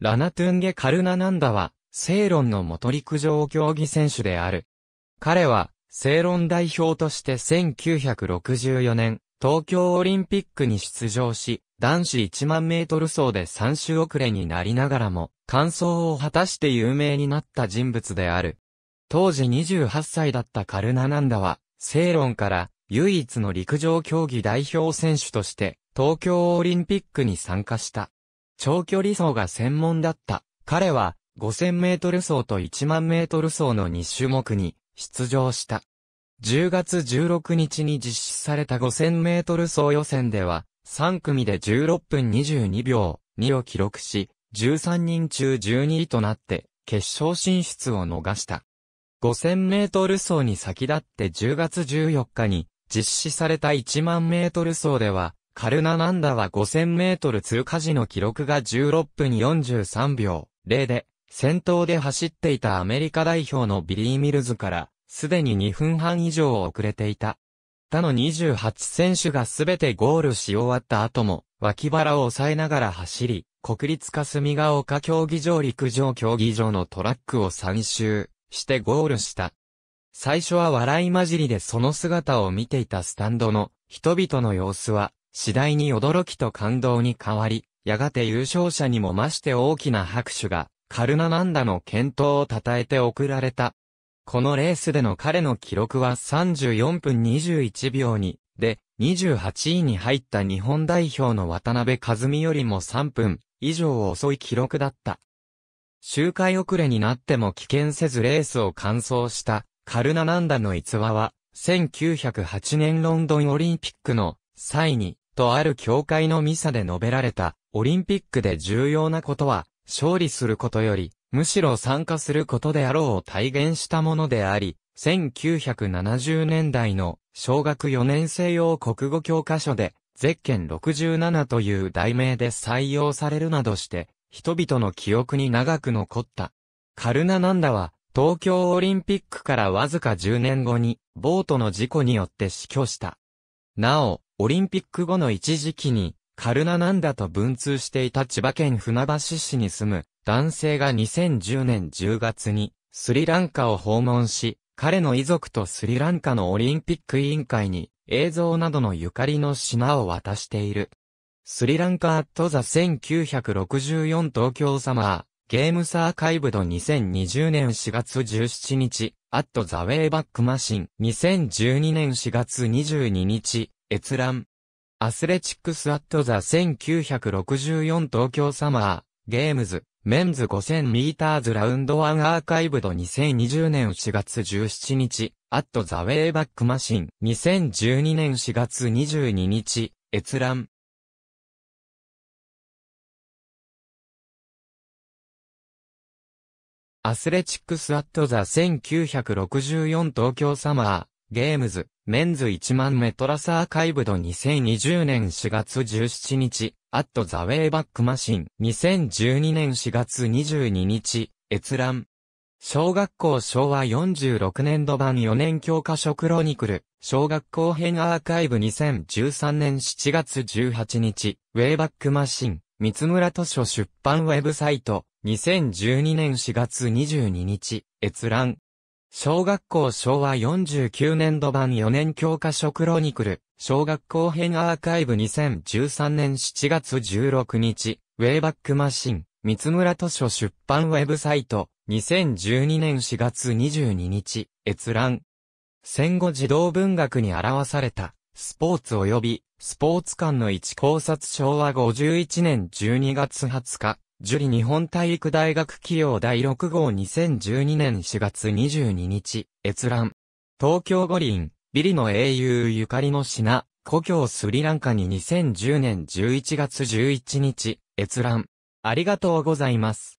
ラナトゥンゲ・カルナナンダは、セロンの元陸上競技選手である。彼は、セロン代表として1964年、東京オリンピックに出場し、男子1万メートル走で3周遅れになりながらも、完走を果たして有名になった人物である。当時28歳だったカルナナンダは、セロンから唯一の陸上競技代表選手として、東京オリンピックに参加した。長距離走が専門だった。彼は、5000メートル走と1万メートル走の2種目に出場した。10月16日に実施された5000メートル走予選では、3組で16分22秒2を記録し、13人中12位となって、決勝進出を逃した。5000メートル走に先立って10月14日に実施された1万メートル走では、カルナナンダは5000メートル通過時の記録が16分43秒0で、先頭で走っていたアメリカ代表のビリー・ミルズから、すでに2分半以上遅れていた。他の28選手がすべてゴールし終わった後も、脇腹を押さえながら走り、国立霞ヶ丘競技場陸上競技場のトラックを3周してゴールした。最初は笑い混じりでその姿を見ていたスタンドの人々の様子は次第に驚きと感動に変わり、やがて優勝者にも増して大きな拍手が、カルナナンダの健闘を称えて贈られた。このレースでの彼の記録は34分21秒に、で、28位に入った日本代表の渡辺和美よりも3分以上遅い記録だった。周回遅れになっても危険せずレースを完走したカルナナンダの逸話は、1908年ロンドンオリンピックの際に、とある教会のミサで述べられた、オリンピックで重要なことは、勝利することより、むしろ参加することであろうを体現したものであり、1970年代の小学4年生用国語教科書で、ゼッケン67という題名で採用されるなどして、人々の記憶に長く残った。カルナナンダは、東京オリンピックからわずか10年後に、ボートの事故によって死去した。なお、オリンピック後の一時期に、カルナナンダと文通していた千葉県船橋市に住む男性が2010年10月にスリランカを訪問し、彼の遺族とスリランカのオリンピック委員会に映像などのゆかりの品を渡している。スリランカアットザ1964東京サマーゲームサーカイブド2020年4月17日アットザウェイバックマシン2012年4月22日閲覧。アスレチックスアットザ1964東京サマー、ゲームズ、メンズ5000ミーターズラウンド1アーカイブド2020年4月17日、アットザウェイバックマシン2012年4月22日、閲覧。アスレチックスアットザ1964東京サマー、ゲームズ、メンズ1万メトラスアーカイブド2020年4月17日、アットザウェイバックマシン2012年4月22日、閲覧。小学校昭和46年度版4年教科書クロニクル、小学校編アーカイブ2013年7月18日、ウェイバックマシン、三村図書出版ウェブサイト、2012年4月22日、閲覧。小学校昭和49年度版4年教科書クロニクル、小学校編アーカイブ2013年7月16日、ウェイバックマシン、三村図書出版ウェブサイト、2012年4月22日、閲覧。戦後児童文学に表された、スポーツ及び、スポーツ館の一考察昭和51年12月20日、樹里日本体育大学企業第6号2012年4月22日、閲覧。東京五輪、ビリの英雄ゆかりの品、故郷スリランカに2010年11月11日、閲覧。ありがとうございます。